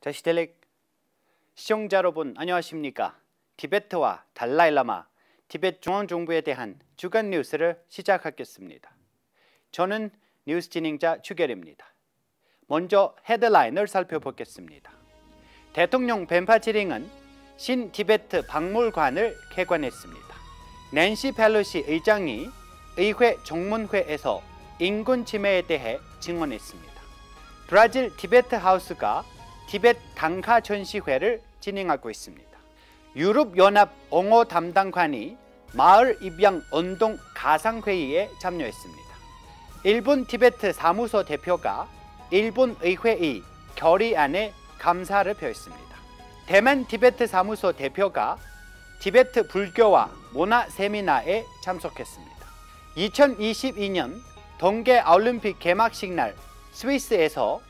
자시델렉 시청자 여러분 안녕하십니까? 티베트와 달라일라마, 티베 중앙정부에 대한 주간 뉴스를 시작하겠습니다. 저는 뉴스 진행자 추결입니다. 먼저 헤드라인을 살펴보겠습니다. 대통령 벤파치링은 신 티베트 박물관을 개관했습니다. 낸시 펠로시 의장이 의회 정문회에서 인권 침해에 대해 증언했습니다. 브라질 티베트 하우스가 티벳 당카 전시회를 진행하고 있습니다. 유럽연합 옹호 담당관이 마을 입양 운동 가상회의에 참여했습니다. 일본 티베트 사무소 대표가 일본 의회의 결의안에 감사를 표했습니다. 대만 티베트 사무소 대표가 티베트 불교와 문화 세미나에 참석했습니다. 2022년 동계 올림픽 개막식 날 스위스에서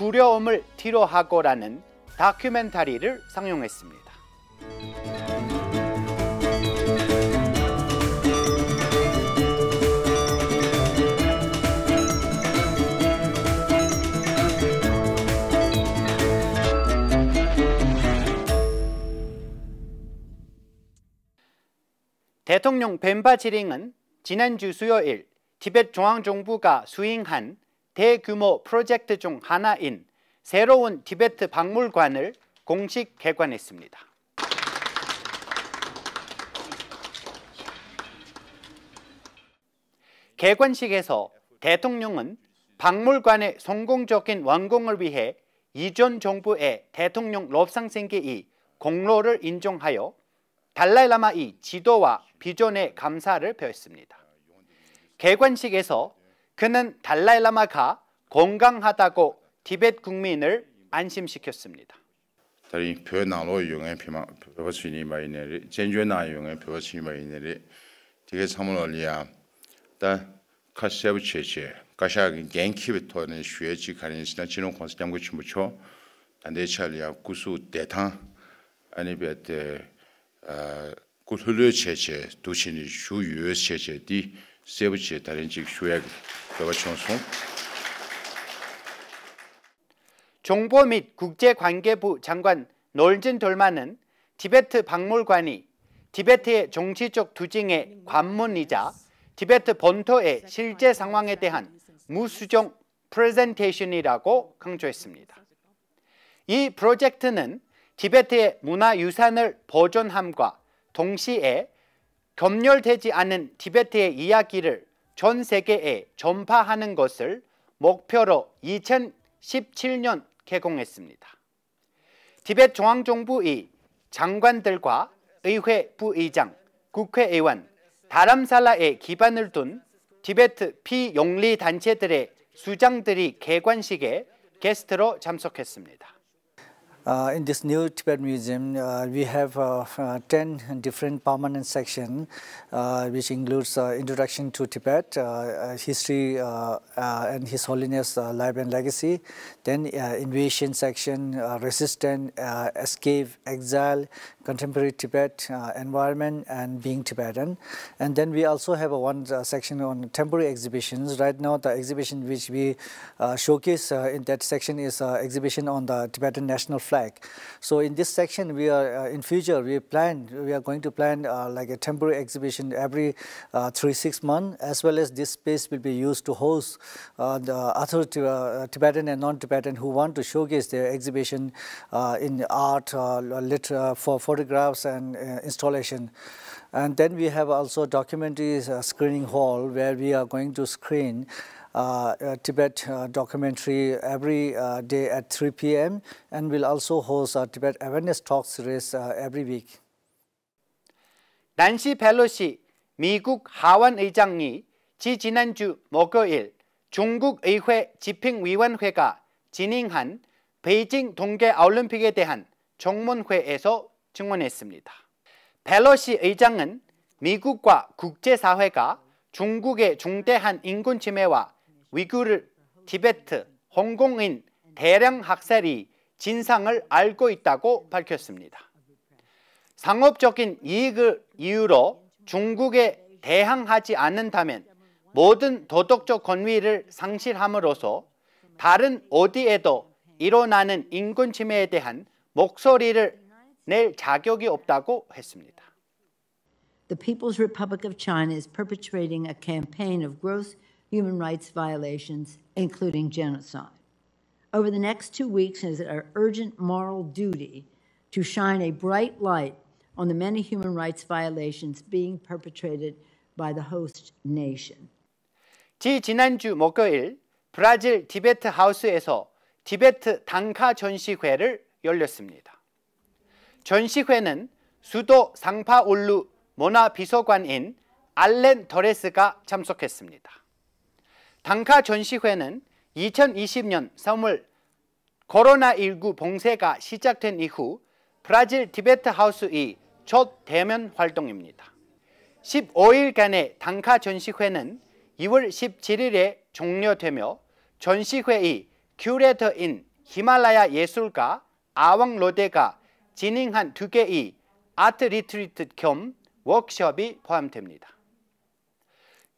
두려움을 뒤로 하고라는 다큐멘터리를 상영했습니다. 대통령 벤바 지링은 지난주 수요일 티벳 중앙정부가 수행한 대규모 프로젝트 중 하나인 새로운 티베트 박물관을 공식 개관했습니다. 개관식에서 대통령은 박물관의 성공적인 완공을 위해 이전 정부의 대통령 롭상생계이 공로를 인정하여 달라이라마 이 지도와 비전에 감사를 표했습니다. 개관식에서 그는 달라이라마가 건강하다고 티벳 국민을 안심시켰습니다. 다리 표나로 용의 피마 표현이 마이네리 전주나 용의 표현 마이네리 되게 삼을 올리야 다 카세브 체체 가샤 겐키부터는 슈에지 가린시나 진홍 콘스탄고 침부초 안데찰리아 구수 대탕 아니베테 아 구슬르 체체 두신이 슈유 체체디 세 л е д в а щ и я т а 가청소 정보 및 국제관계부 장관 놀진 돌만은 티베트 박물관이 티베트의 정치적 투쟁의 관문이자 티베트 본토의 실제 상황에 대한 무수정 프레젠테이션이라고 강조했습니다. 이 프로젝트는 티베트의 문화유산을 보존함과 동시에 검렬되지 않은 티베트의 이야기를 전 세계에 전파하는 것을 목표로 2017년 개공했습니다. 티베 중앙정부의 장관들과 의회 부의장, 국회의원, 다람살라에 기반을 둔 티베트 비영리 단체들의 수장들이 개관식에 게스트로 참석했습니다. Uh, in this new Tibet Museum, uh, we have uh, uh 10 different permanent sections, uh, which includes uh, Introduction to Tibet, History and His Holiness Life and Legacy, then Invasion section, Resistance, Escape, Exile, Contemporary Tibet, Environment, and Being Tibetan. And then we also have a one section on temporary exhibitions. Right now, the exhibition which we showcase in that section is an exhibition on the Tibetan National flag. So in this section, we are uh, in future, we plan, we are going to plan uh, like a temporary exhibition every uh, three, six months, as well as this space will be used to host the other Tibetan and non-Tibetan who want to showcase their exhibition in art, for photographs and installation. And then we have also documentaries uh, screening hall where we are going to screen Uh, Tibet uh, documentary every uh, day at 3 p.m. and will also host a Tibet awareness talk series every week. 난시 펠로시 미국 하원 의장이 지지난주 목요일 중국 의회 집행위원회가 진행한 베이징 동계올림픽에 대한 정문회에서 증언했습니다. 펠로시 의장은 미국과 국제사회가 중국의 중대한 인권 침해와 위구르, 티베트, 홍콩인 대량 학살이 진상을 알고 있다고 밝혔습니다. 상업적인 이익을 이유로 중국에 대항하지 않는다면 모든 도덕적 권위를 상실함으로써 다른 어디에도 일어나는 인권침해에 대한 목소리를 낼 자격이 없다고 했습니다. The People's Republic of China is perpetrating a campaign of gross human rights violations, including genocide. Over the next two weeks, it is our urgent moral duty to shine a bright light on the many human rights violations being perpetrated by the host nation. 지 지난주 목요일 브라질 디베트 하우스에서 디베트 단카 전시회를 열렸습니다. 전시회는 수도 상파올루 모나 비서관인 알렌 더레스가 참석했습니다. 단카 전시회는 2020년 3월 코로나19 봉쇄가 시작된 이후 브라질 디베트 하우스의 첫 대면 활동입니다. 15일간의 단카 전시회는 2월 17일에 종료되며 전시회의 큐레터인 히말라야 예술가 아왕 로데가 진행한 두 개의 아트 리트리트 겸 워크숍이 포함됩니다.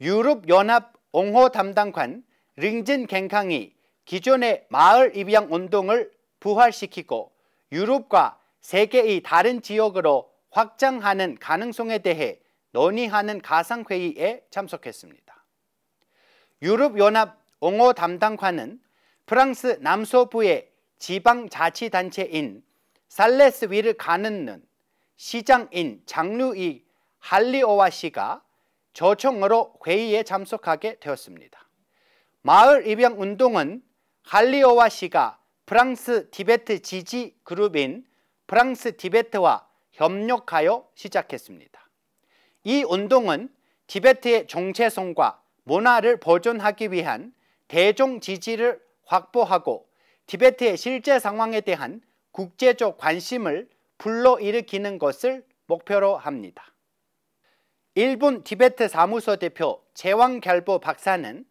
유럽연합 옹호 담당관 링진 갱캉이 기존의 마을 입양 운동을 부활시키고 유럽과 세계의 다른 지역으로 확장하는 가능성에 대해 논의하는 가상회의에 참석했습니다. 유럽연합 옹호 담당관은 프랑스 남서부의 지방자치단체인 살레스위를 가는 시장인 장루이 할리오와 씨가 조청으로 회의에 참석하게 되었습니다. 마을 입양 운동은 할리오와 씨가 프랑스 디베트 지지 그룹인 프랑스 디베트와 협력하여 시작했습니다. 이 운동은 디베트의 정체성과 문화를 보존하기 위한 대중 지지를 확보하고 디베트의 실제 상황에 대한 국제적 관심을 불러일으키는 것을 목표로 합니다. 일본 디베트 사무소 대표 제왕 결보 박사는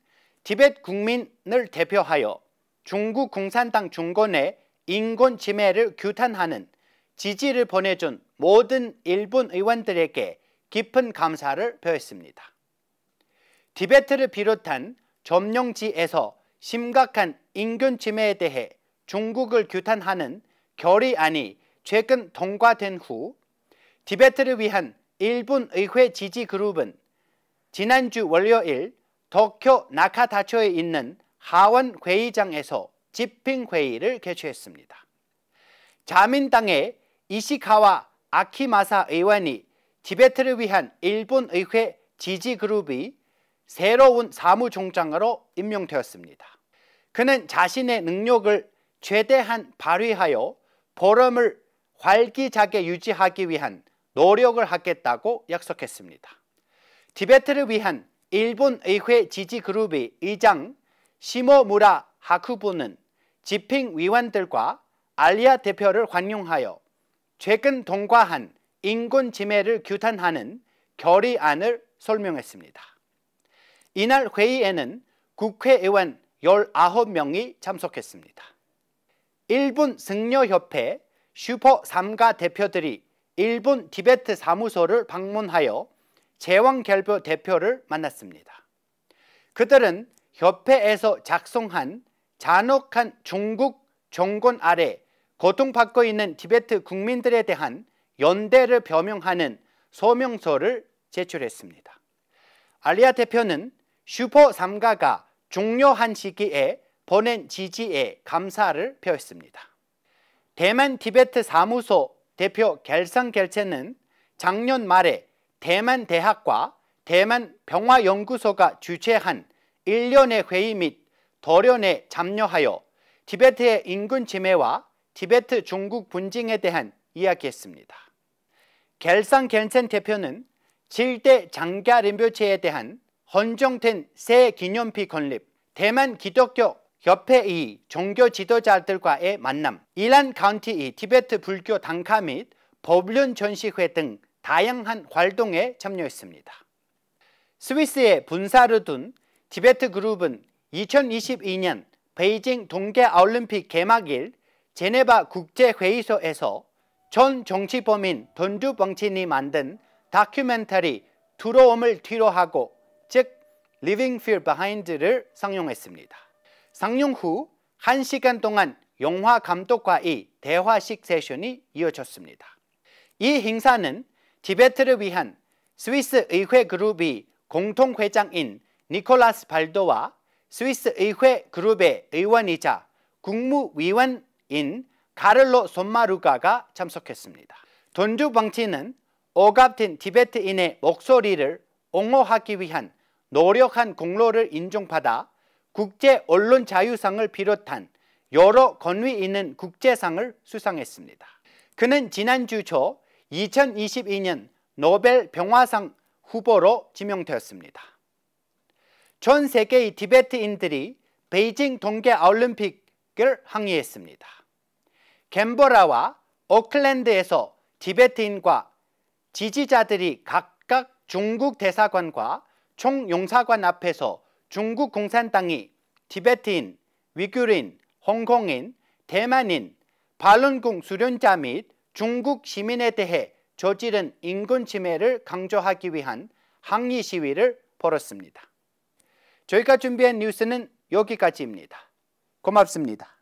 디벳 국민을 대표하여 중국 공산당 중건의 인권 침해를 규탄하는 지지를 보내준 모든 일본 의원들에게 깊은 감사를 표했습니다. 디베트를 비롯한 점령지에서 심각한 인권 침해에 대해 중국을 규탄하는 결의안이 최근 통과된 후 디베트를 위한 일본 의회 지지 그룹은 지난주 월요일 도쿄 나카다초에 있는 하원 회의장에서 집행 회의를 개최했습니다. 자민당의 이시카와 아키마사 의원이 티베트를 위한 일본 의회 지지 그룹이 새로운 사무총장으로 임명되었습니다. 그는 자신의 능력을 최대한 발휘하여 보름을 활기차게 유지하기 위한 노력을 하겠다고 약속했습니다. 티베트를 위한 일본 의회 지지 그룹의 의장 시모무라 하쿠부는 집행위원들과 알리아 대표를 관용하여 최근 통과한 인권 침해를 규탄하는 결의안을 설명했습니다. 이날 회의에는 국회의원 19명이 참석했습니다. 일본 승려협회 슈퍼 3가 대표들이 일본 디베트 사무소를 방문하여 제왕 결표 대표를 만났습니다. 그들은 협회에서 작성한 잔혹한 중국 정권 아래 고통받고 있는 디베트 국민들에 대한 연대를 표명하는 소명서를 제출했습니다. 알리아 대표는 슈퍼 삼가가 중요한 시기에 보낸 지지에 감사를 표했습니다. 대만 디베트 사무소 대표 결선 결체는 작년 말에 대만 대학과 대만 병화연구소가 주최한 1년의 회의 및 도련에 참여하여 티베트의 인근 침해와 티베트 중국 분쟁에 대한 이야기했습니다. 결산 겐센 대표는 7대 장갸 림표체에 대한 헌정된 새 기념비 건립, 대만 기독교 협회의 종교 지도자들과의 만남, 이란 카운티의 티베트 불교 단카 및 법륜 전시회 등 다양한 활동에 참여했습니다. 스위스에 분사를 둔 티베트 그룹은 2022년 베이징 동계올림픽 개막일 제네바 국제회의소에서 전 정치범인 던두벙친이 만든 다큐멘터리 두어움을 뒤로하고 즉 Living Fear Behind를 상용했습니다 상영 후 1시간 동안 영화 감독과의 대화식 세션이 이어졌습니다. 이 행사는 디베트를 위한 스위스 의회 그룹이 공통회장인 니콜라스 발도와 스위스 의회 그룹의 의원이자 국무위원인 가를로 손마루가가 참석했습니다. 돈주 방치는 억압된 디베트인의 목소리를 옹호하기 위한 노력한 공로를 인정받아 국제 언론 자유상을 비롯한 여러 권위 있는 국제상을 수상했습니다. 그는 지난주 초 2022년 노벨 평화상 후보로 지명되었습니다. 전 세계의 티베트인들이 베이징 동계올림픽을 항의했습니다. 캔버라와 오클랜드에서 티베트인과 지지자들이 각각 중국 대사관과 총용사관 앞에서 중국 공산당이 티베트인, 위구르인, 홍콩인, 대만인, 발론공 수련자 및 중국 시민에 대해 저지른 인권 침해를 강조하기 위한 항의 시위를 벌었습니다 저희가 준비한 뉴스는 여기까지입니다. 고맙습니다.